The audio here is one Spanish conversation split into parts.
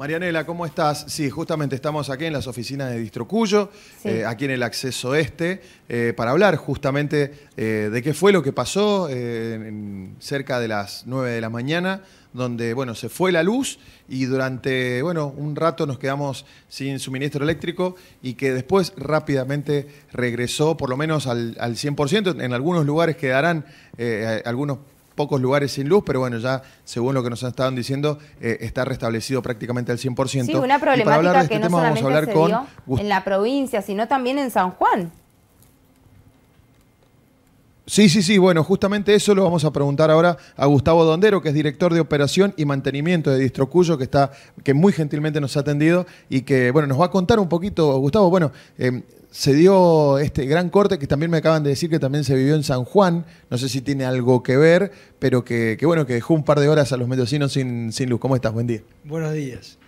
Marianela, ¿cómo estás? Sí, justamente estamos aquí en las oficinas de Distrocuyo, eh, aquí en el acceso este, eh, para hablar justamente eh, de qué fue lo que pasó cerca de las 9 de la mañana, donde bueno, se fue la luz y durante bueno, un rato nos quedamos sin suministro eléctrico y que después rápidamente regresó por lo menos al, al 100%. En algunos lugares quedarán algunos pocos lugares sin luz, pero bueno, ya según lo que nos estaban diciendo, eh, está restablecido prácticamente al 100%. Sí, una problemática hablar este que vamos a hablar en la provincia, sino también en San Juan. Sí, sí, sí. Bueno, justamente eso lo vamos a preguntar ahora a Gustavo Dondero, que es director de operación y mantenimiento de Distrocuyo, que está, que muy gentilmente nos ha atendido y que, bueno, nos va a contar un poquito, Gustavo. Bueno, eh, se dio este gran corte que también me acaban de decir que también se vivió en San Juan. No sé si tiene algo que ver, pero que, bueno, que dejó un par de horas a los mendocinos sin, sin luz. ¿Cómo estás? Buen día. Buenos días.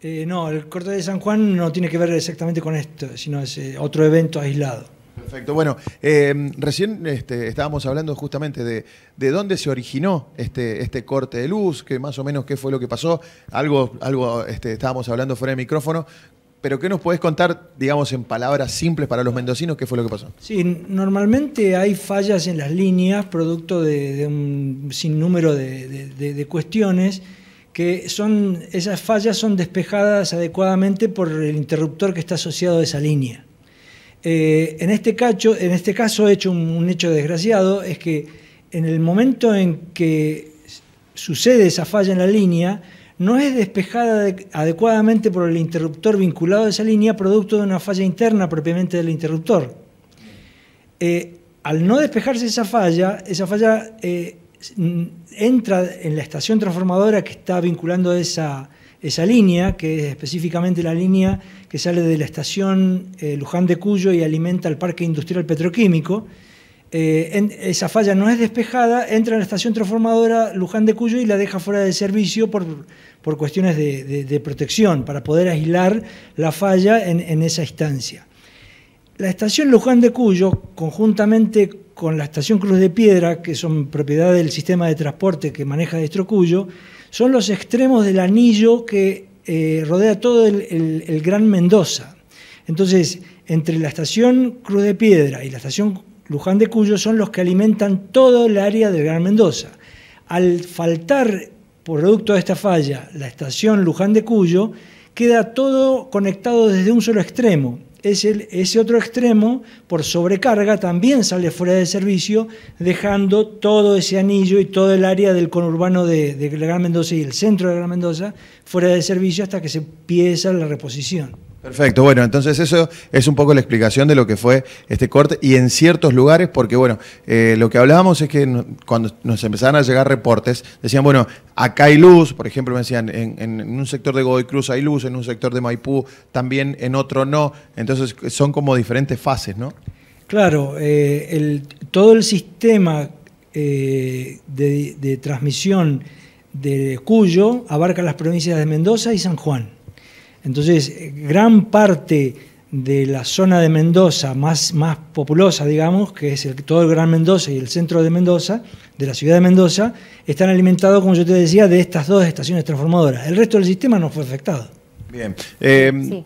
Eh, no, el corte de San Juan no tiene que ver exactamente con esto, sino es eh, otro evento aislado. Perfecto. Bueno, eh, recién este, estábamos hablando justamente de, de, dónde se originó este, este corte de luz, que más o menos qué fue lo que pasó. Algo, algo este, estábamos hablando fuera de micrófono pero ¿qué nos podés contar, digamos, en palabras simples para los mendocinos, qué fue lo que pasó? Sí, normalmente hay fallas en las líneas, producto de, un sinnúmero de, cuestiones, que son, esas fallas son despejadas adecuadamente por el interruptor que está asociado a esa línea. Eh, en, este cacho, en este caso, hecho un hecho desgraciado, es que en el momento en que sucede esa falla en la línea, no es despejada adecuadamente por el interruptor vinculado a esa línea producto de una falla interna propiamente del interruptor. Eh, al no despejarse esa falla, esa falla eh, entra en la estación transformadora que está vinculando esa, esa línea, que es específicamente la línea que sale de la estación eh, Luján de Cuyo y alimenta el parque industrial petroquímico eh, esa falla no es despejada, entra en la estación transformadora Luján de Cuyo y la deja fuera de servicio por, cuestiones de, protección, para poder aislar la falla en, esa instancia. La estación Luján de Cuyo, conjuntamente con la estación Cruz de Piedra, que son propiedad del sistema de transporte que maneja Destro son los extremos del anillo que eh, rodea todo el Gran Mendoza. Entonces, entre la estación Cruz de Piedra y la estación Luján de Cuyo son los que alimentan todo el área del Gran Mendoza. Al faltar, por producto de esta falla, la estación Luján de Cuyo, queda todo conectado desde un solo extremo. Ese, otro extremo, por sobrecarga, también sale fuera de servicio, dejando todo ese anillo y todo el área del conurbano de, de Gran Mendoza y el centro de Gran Mendoza fuera de servicio hasta que se empieza la reposición. Perfecto, bueno, entonces eso es un poco la explicación de lo que fue este corte y en ciertos lugares, porque bueno, eh, lo que hablábamos es que cuando nos empezaron a llegar reportes, decían, bueno, acá hay luz, por ejemplo, me decían, en, un sector de Godoy Cruz hay luz, en un sector de Maipú también, en otro no, entonces son como diferentes fases, ¿no? Claro, eh, el, todo el sistema eh, de transmisión de Cuyo abarca las provincias de Mendoza y San Juan. Entonces, gran parte de la zona de Mendoza más, más populosa, digamos, que es el, todo el Gran Mendoza y el centro de Mendoza, de la ciudad de Mendoza, están alimentados, como yo te decía, de estas dos estaciones transformadoras. El resto del sistema no fue afectado. Bien. Eh,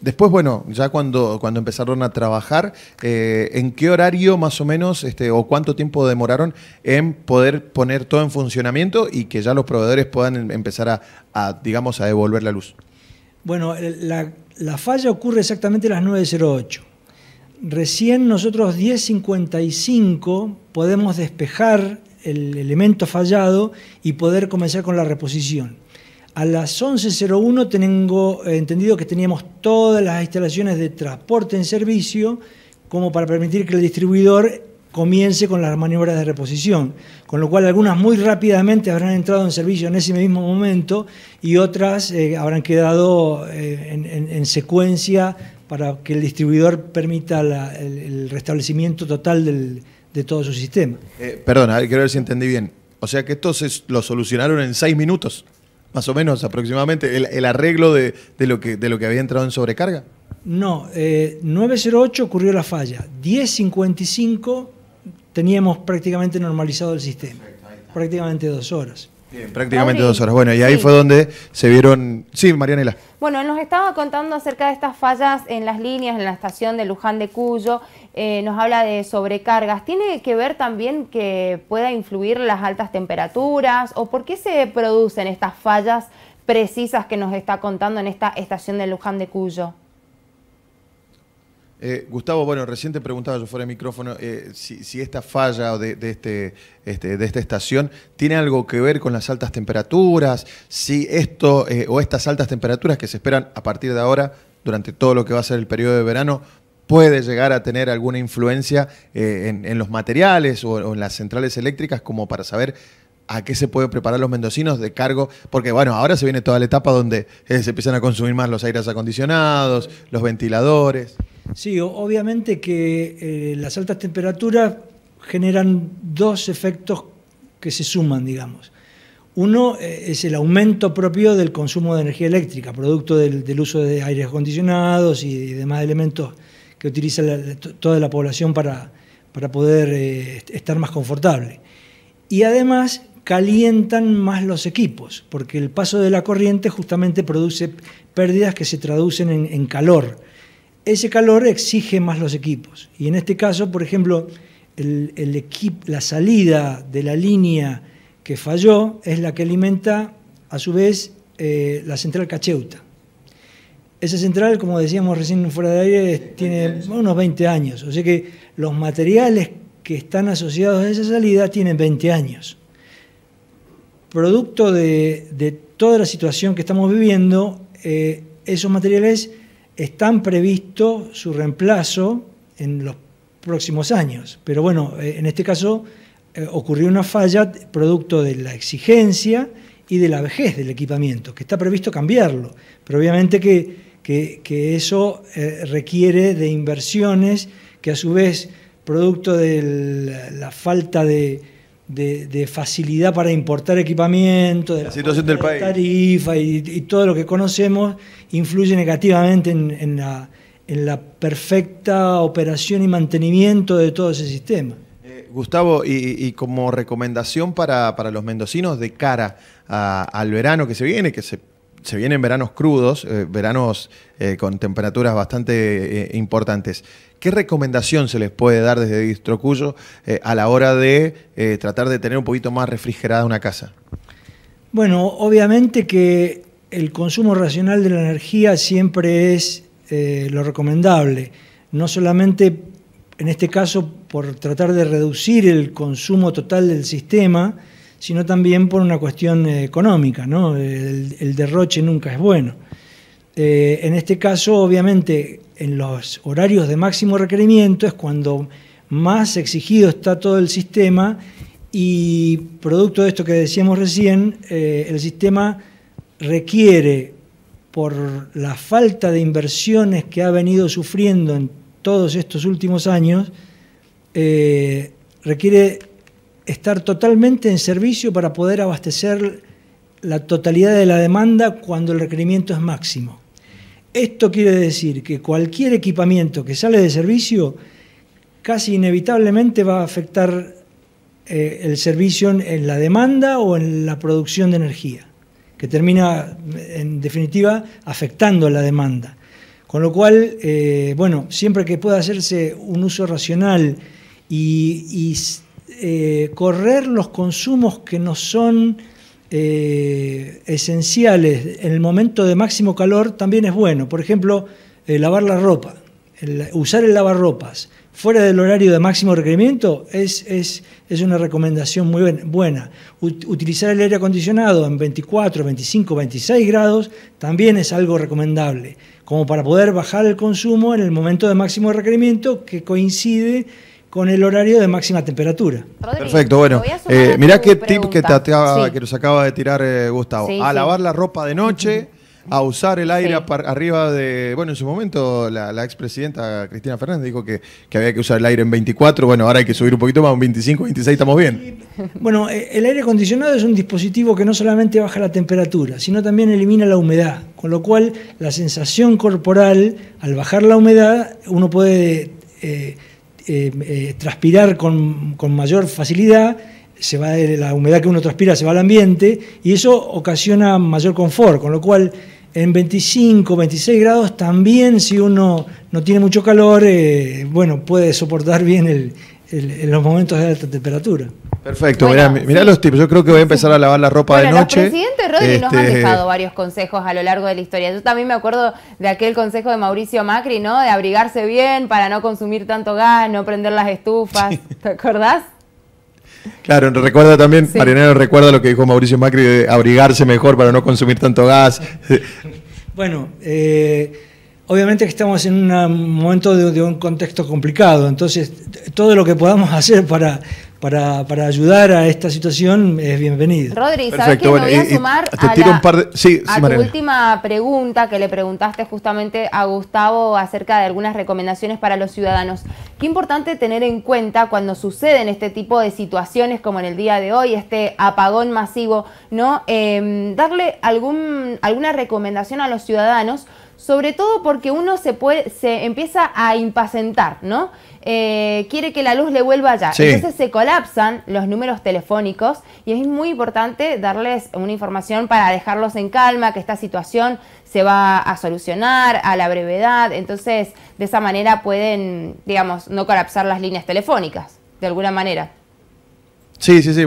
después, bueno, ya cuando, cuando empezaron a trabajar, eh, ¿en qué horario más o menos este, o cuánto tiempo demoraron en poder poner todo en funcionamiento y que ya los proveedores puedan em-, empezar a digamos, a devolver la luz? Bueno, la, falla ocurre exactamente a las 9.08. Recién nosotros 10.55 podemos despejar el elemento fallado y poder comenzar con la reposición. A las 11.01 tengo entendido que teníamos todas las instalaciones de transporte en servicio como para permitir que el distribuidor comience con las maniobras de reposición, con lo cual algunas muy rápidamente habrán entrado en servicio en ese mismo momento y otras eh, habrán quedado eh, en, secuencia para que el distribuidor permita el, restablecimiento total de todo su sistema. Eh, perdona, quiero ver si entendí bien. O sea que esto lo solucionaron en seis minutos, más o menos aproximadamente, el, arreglo de lo que había entrado en sobrecarga. No, 908 ocurrió la falla, 1055 teníamos prácticamente normalizado el sistema. Prácticamente dos horas. Bien, prácticamente dos horas. Bueno, y ahí fue donde se vieron. Sí, Marianela. Bueno, nos estaba contando acerca de estas fallas en las líneas, en la estación de Luján de Cuyo. Eh, nos habla de sobrecargas. ¿Tiene que ver también que pueda influir las altas temperaturas? ¿O por qué se producen estas fallas precisas que nos está contando en esta estación de Luján de Cuyo? Eh, Gustavo, bueno, recién te preguntaba yo fuera de micrófono eh, si, esta falla de, este, este, de esta estación tiene algo que ver con las altas temperaturas, si esto eh, o estas altas temperaturas que se esperan a partir de ahora, durante todo lo que va a ser el periodo de verano, puede llegar a tener alguna influencia en, los materiales o, en las centrales eléctricas como para saber a qué se puede preparar los mendocinos de cargo, porque bueno, ahora se viene toda la etapa donde se empiezan a consumir más los aires acondicionados, los ventiladores. Sí, obviamente que eh, las altas temperaturas generan dos efectos que se suman, digamos. Uno eh, es el aumento propio del consumo de energía eléctrica, producto del, uso de aires acondicionados y, demás elementos que utiliza toda la población para, poder eh, estar más confortable. Y además calientan más los equipos, porque el paso de la corriente justamente produce pérdidas que se traducen en calor ese calor exige más los equipos. Y en este caso, por ejemplo, la salida de la línea que falló es la que alimenta a su vez eh, la central Cacheuta. Esa central, como decíamos recién fuera de aire, tiene unos 20 años. O sea que los materiales que están asociados a esa salida tienen 20 años. Producto de, toda la situación que estamos viviendo, eh, esos materiales están previsto su reemplazo en los próximos años. Pero bueno, eh, en este caso eh, ocurrió una falla producto de la exigencia y de la vejez del equipamiento, que está previsto cambiarlo. Pero obviamente que, eso eh, requiere de inversiones que a su vez, producto de la falta de, de, facilidad para importar equipamiento, de la, la situación del país. tarifa y, todo lo que conocemos, influye negativamente en, la, perfecta operación y mantenimiento de todo ese sistema. Eh, Gustavo, y, como recomendación para, los mendocinos de cara al verano que se viene, que se se vienen veranos crudos, eh, veranos eh, con temperaturas bastante eh, importantes. ¿Qué recomendación se les puede dar desde Distrocuyo a la hora de tratar de tener un poquito más refrigerada una casa? Bueno, obviamente que el consumo racional de la energía siempre es lo recomendable, no solamente en este caso por tratar de reducir el consumo total del sistema, sino también por una cuestión eh, económica, el, derroche nunca es bueno. Eh, en este caso, obviamente, en los horarios de máximo requerimiento es cuando más exigido está todo el sistema y producto de esto que decíamos recién, eh, el sistema requiere, por la falta de inversiones que ha venido sufriendo en todos estos últimos años, requiere estar totalmente en servicio para poder abastecer la totalidad de la demanda cuando el requerimiento es máximo. Esto quiere decir que cualquier equipamiento que sale de servicio casi inevitablemente va a afectar eh, el servicio en, la demanda o en la producción de energía, que termina en definitiva afectando la demanda. Con lo cual, eh, bueno, siempre que pueda hacerse un uso racional y, y eh, correr los consumos que no son eh, esenciales en el momento de máximo calor también es bueno. Por ejemplo, eh, lavar la ropa, usar el lavarropas fuera del horario de máximo requerimiento es, una recomendación muy buena. utilizar el aire acondicionado en 24, 25, 26 grados también es algo recomendable, como para poder bajar el consumo en el momento de máximo requerimiento que coincide con el horario de máxima temperatura. Perfecto, bueno. Eh, mirá qué tip que, te que nos acaba de tirar eh, Gustavo. a lavar la ropa de noche, a usar el aire arriba de... Bueno, en su momento la, expresidenta Cristina Fernández dijo que, había que usar el aire en 24, bueno, ahora hay que subir un poquito más, un 25, 26, estamos bien. Bueno, eh, el aire acondicionado es un dispositivo que no solamente baja la temperatura, sino también elimina la humedad, con lo cual la sensación corporal, al bajar la humedad, uno puede... Eh, eh, transpirar con, mayor facilidad, se va eh, la humedad que uno transpira se va al ambiente y eso ocasiona mayor confort, con lo cual en 25, 26 grados también si uno no tiene mucho calor, eh, bueno, puede soportar bien el, los momentos de alta temperatura. Perfecto, mira mirá, los tipos, Yo creo que voy a empezar a lavar la ropa de noche. El presidente Rodri nos ha este, dejado varios consejos a lo largo de la historia. Yo también me acuerdo de aquel consejo de Mauricio Macri, ¿no? De abrigarse bien para no consumir tanto gas, no prender las estufas. ¿Te acordás? Claro, recuerda también, Marinero recuerda lo que dijo Mauricio Macri de abrigarse mejor para no consumir tanto gas. Bueno, eh, obviamente que estamos en un momento de, un contexto complicado, entonces todo lo que podamos hacer para, para, ayudar a esta situación es bienvenido. Rodri, que voy a sumar la, tu última pregunta que le preguntaste justamente a Gustavo acerca de algunas recomendaciones para los ciudadanos. Qué importante tener en cuenta cuando suceden este tipo de situaciones como en el día de hoy, este apagón masivo, ¿no? Em, darle algún, alguna recomendación a los ciudadanos sobre todo porque uno se, puede, se empieza a impacientar, ¿no? Eh, quiere que la luz le vuelva allá. Entonces se colapsan los números telefónicos y es muy importante darles una información para dejarlos en calma, que esta situación se va a solucionar a la brevedad. Entonces, de esa manera pueden, digamos, no colapsar las líneas telefónicas, de alguna manera. Sí, sí, sí.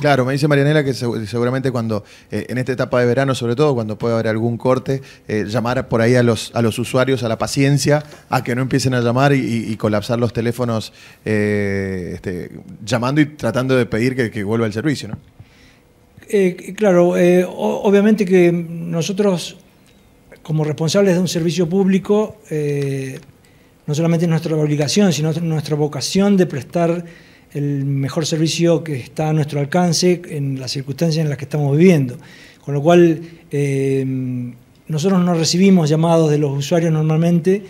Claro, me dice Marianela que seguramente cuando, eh, en esta etapa de verano, sobre todo, cuando puede haber algún corte, eh, llamar por ahí a los, a los usuarios, a la paciencia, a que no empiecen a llamar y, colapsar los teléfonos eh, este, llamando y tratando de pedir que, vuelva el servicio, claro, obviamente que nosotros, como responsables de un servicio público, no solamente es nuestra obligación, sino nuestra vocación de prestar el mejor servicio que está a nuestro alcance en las circunstancias en las que estamos viviendo. Con lo cual, eh, nosotros no recibimos llamados de los usuarios normalmente,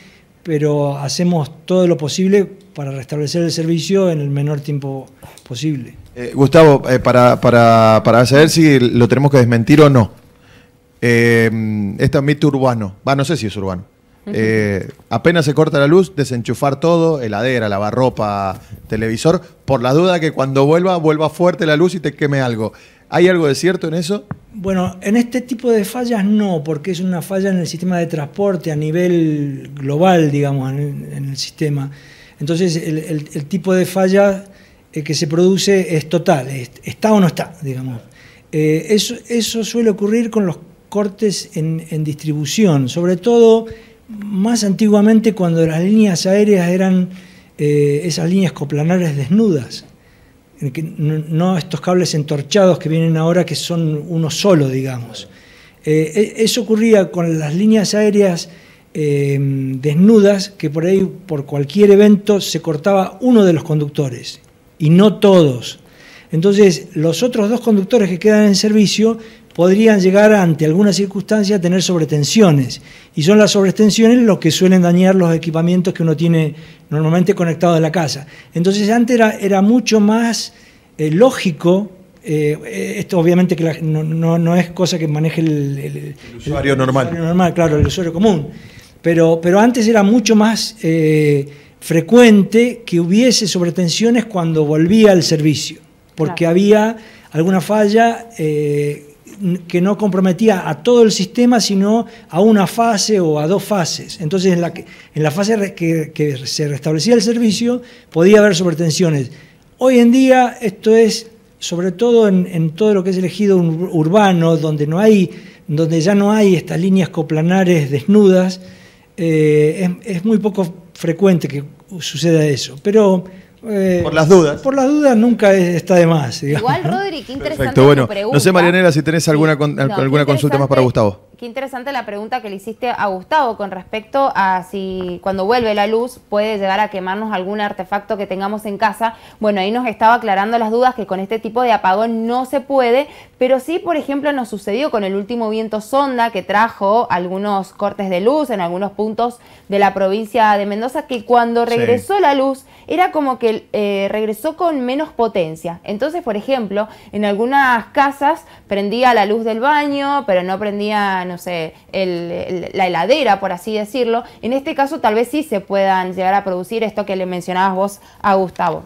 pero hacemos todo lo posible para restablecer el servicio en el menor tiempo posible. Eh, Gustavo, eh, para, para, para, saber si lo tenemos que desmentir o no, este mito urbano, va, no sé si es urbano, eh, apenas se corta la luz, desenchufar todo, heladera, lavarropa, televisor, por la duda que cuando vuelva, vuelva fuerte la luz y te queme algo. ¿Hay algo de cierto en eso? Bueno, en este tipo de fallas no, porque es una falla en el sistema de transporte a nivel global, digamos, en el, sistema. Entonces, el, tipo de falla eh, que se produce es total, está o no está, digamos. Eh, eso, suele ocurrir con los cortes en distribución, sobre todo más antiguamente cuando las líneas aéreas eran eh, esas líneas coplanares desnudas, no estos cables entorchados que vienen ahora que son uno solo, digamos. Eh, e, eso ocurría con las líneas aéreas eh, desnudas que por ahí, por cualquier evento, se cortaba uno de los conductores y no todos. Entonces, los otros dos conductores que quedan en servicio podrían llegar ante alguna circunstancia a tener sobretensiones. Y son las sobretensiones los que suelen dañar los equipamientos que uno tiene normalmente conectado a la casa. Entonces antes era, era mucho más eh, lógico. Eh, esto obviamente que no, es cosa que maneje el, usuario normal. normal, claro, el usuario común. Pero, pero antes era mucho más eh, frecuente que hubiese sobretensiones cuando volvía al servicio, porque había alguna falla que no comprometía a todo el sistema, sino a una fase o a dos fases. Entonces, en la, en la fase que, se restablecía el servicio, podía haber sobretensiones. Hoy en día, esto es, sobre todo en, todo lo que es elegido urbano, donde, no hay, donde ya no hay estas líneas coplanares desnudas, eh, es, es muy poco frecuente que suceda eso. Pero eh, por las dudas. Por las dudas nunca está de más. Igual, Rodri, qué interesante. Tu pregunta. No sé, Marianela, si tenés alguna, alguna consulta más para Gustavo qué interesante la pregunta que le hiciste a Gustavo con respecto a si cuando vuelve la luz puede llegar a quemarnos algún artefacto que tengamos en casa. Bueno, ahí nos estaba aclarando las dudas que con este tipo de apagón no se puede, pero sí, por ejemplo, nos sucedió con el último viento sonda que trajo algunos cortes de luz en algunos puntos de la provincia de Mendoza, que cuando regresó la luz era como que eh, regresó con menos potencia. Entonces, por ejemplo, en algunas casas prendía la luz del baño, pero no prendía no sé, la heladera, por así decirlo, en este caso tal vez sí se puedan llegar a producir esto que le mencionabas vos a Gustavo.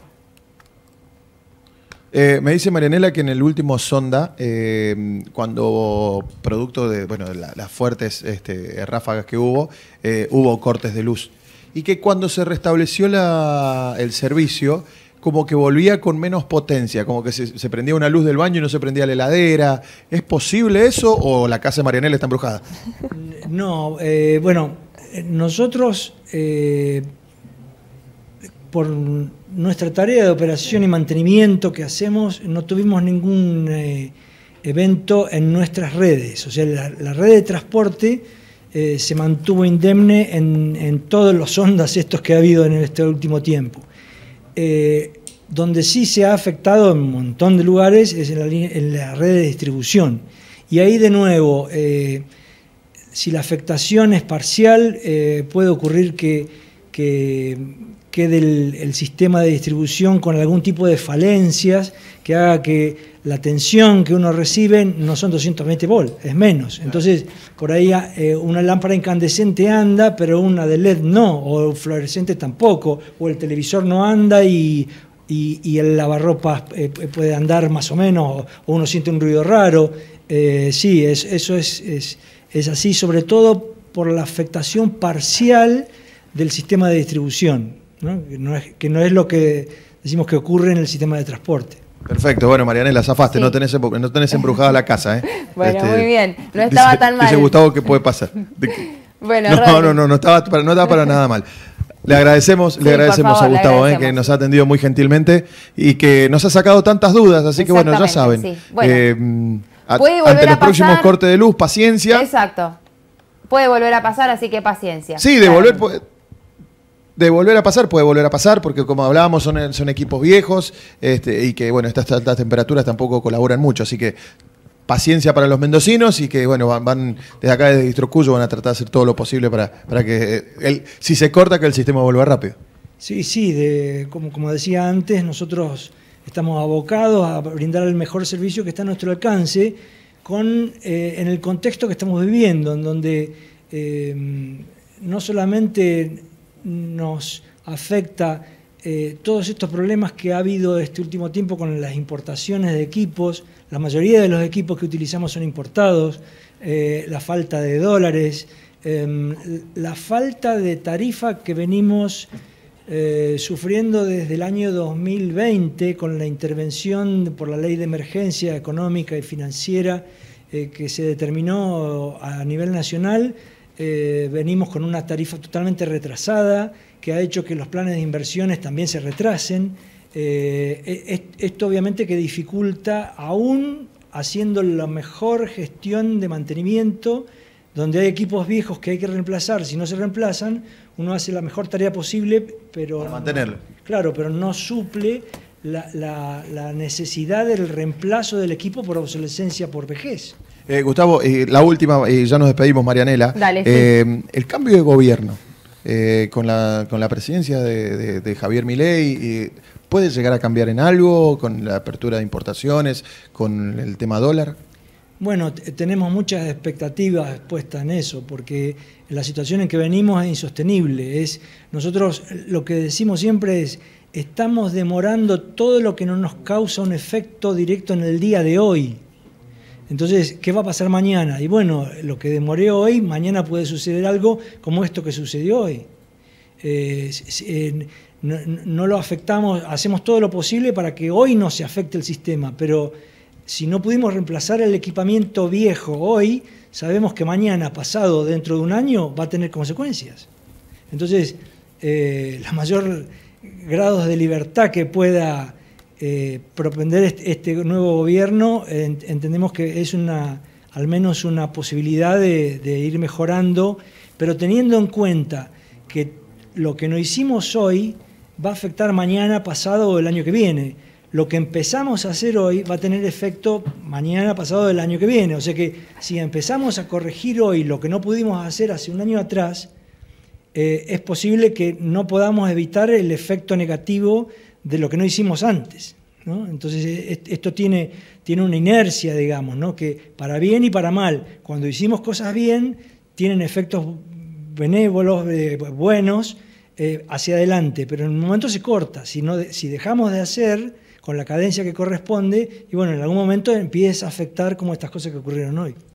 Eh, me dice Marianela que en el último sonda, eh, cuando producto de las fuertes este, ráfagas que hubo, eh, hubo cortes de luz. Y que cuando se restableció el servicio, como que volvía con menos potencia, como que se, prendía una luz del baño y no se prendía la heladera. ¿Es posible eso o la casa de Marianela está embrujada? No, eh, bueno, nosotros, eh, por nuestra tarea de operación y mantenimiento que hacemos, no tuvimos ningún eh, evento en nuestras redes. O sea, la, red de transporte se mantuvo indemne en, en, todos los ondas estos que ha habido en este último tiempo. Eh, donde sí se ha afectado en un montón de lugares es en la, red de distribución. Y ahí de nuevo, eh, si la afectación es parcial, eh, puede ocurrir que que quede el, sistema de distribución con algún tipo de falencias que haga que la tensión que uno recibe no son 220 volts, es menos. Entonces, por ahí eh, una lámpara incandescente anda, pero una de LED no, o fluorescente tampoco, o el televisor no anda y, y, el lavarropa eh, puede andar más o menos, o uno siente un ruido raro. Eh, sí, es, eso es, es, es así, sobre todo por la afectación parcial del sistema de distribución, ¿no? Que, no es, lo que decimos que ocurre en el sistema de transporte. Perfecto, bueno Marianela, zafaste, no, tenés, embrujada la casa, ¿eh? bueno, este, muy bien, no estaba tan mal. Dice Gustavo que puede pasar. bueno, no, no, no, no estaba para, nada mal. Le agradecemos, le agradecemos a Gustavo ¿eh? que nos ha atendido muy gentilmente y que nos ha sacado tantas dudas, así que bueno, ya saben. Eh, ante los próximos cortes de luz, paciencia. Exacto. Puede volver a pasar, así que paciencia. Sí, de volver pues, de volver a pasar, puede volver a pasar, porque como hablábamos, son, equipos viejos este, y que, bueno, estas altas temperaturas tampoco colaboran mucho, así que paciencia para los mendocinos y que, bueno, van, desde acá, desde Distrocuyo, van a tratar de hacer todo lo posible para, para que, eh, si se corta, que el sistema vuelva rápido. Sí, sí, como, como decía antes, nosotros estamos abocados a brindar el mejor servicio que está a nuestro alcance con, eh, en el contexto que estamos viviendo, en donde eh, no solamente nos afecta eh, todos estos problemas que ha habido este último tiempo con las importaciones de equipos, la mayoría de los equipos que utilizamos son importados, eh, la falta de dólares, em, la falta de tarifa que venimos eh, sufriendo desde el año 2020 con la intervención por la ley de emergencia económica y financiera que se determinó a nivel nacional eh, venimos con una tarifa totalmente retrasada, que ha hecho que los planes de inversiones también se retrasen. Eh, e-, esto obviamente que dificulta aún haciendo la mejor gestión de mantenimiento, donde hay equipos viejos que hay que reemplazar, si no se reemplazan, uno hace la mejor tarea posible, pero... mantenerlo. claro, pero no suple la, necesidad del reemplazo del equipo por obsolescencia, por vejez. Eh, Gustavo, la última, y ya nos despedimos, Marianela. Eh, el cambio de gobierno eh, con, la, con la presidencia de, Javier Milei, ¿puede llegar a cambiar en algo con la apertura de importaciones, con el tema dólar? Bueno, tenemos muchas expectativas puestas en eso, porque la situación en que venimos es insostenible. Es, nosotros lo que decimos siempre es, estamos demorando todo lo que no nos causa un efecto directo en el día de hoy. Entonces, ¿qué va a pasar mañana? Y bueno, lo que demoré hoy, mañana puede suceder algo como esto que sucedió hoy. Eh, eh, no, lo afectamos, hacemos todo lo posible para que hoy no se afecte el sistema, pero si no pudimos reemplazar el equipamiento viejo hoy, sabemos que mañana, pasado, dentro de un año, va a tener consecuencias. Entonces, eh, los mayores grados de libertad que pueda eh, propender este nuevo gobierno, entendemos que es una, al menos una posibilidad de, ir mejorando, pero teniendo en cuenta que lo que no hicimos hoy va a afectar mañana, pasado o el año que viene. Lo que empezamos a hacer hoy va a tener efecto mañana, pasado del año que viene. O sea que si empezamos a corregir hoy lo que no pudimos hacer hace un año atrás, eh, es posible que no podamos evitar el efecto negativo de lo que no hicimos antes. Entonces, e, e, esto tiene, tiene una inercia, digamos, que para bien y para mal, cuando hicimos cosas bien, tienen efectos benévolos, buenos, eh, hacia adelante, pero en un momento se corta, si, si dejamos de hacer con la cadencia que corresponde, y bueno, en algún momento empieza a afectar como estas cosas que ocurrieron hoy.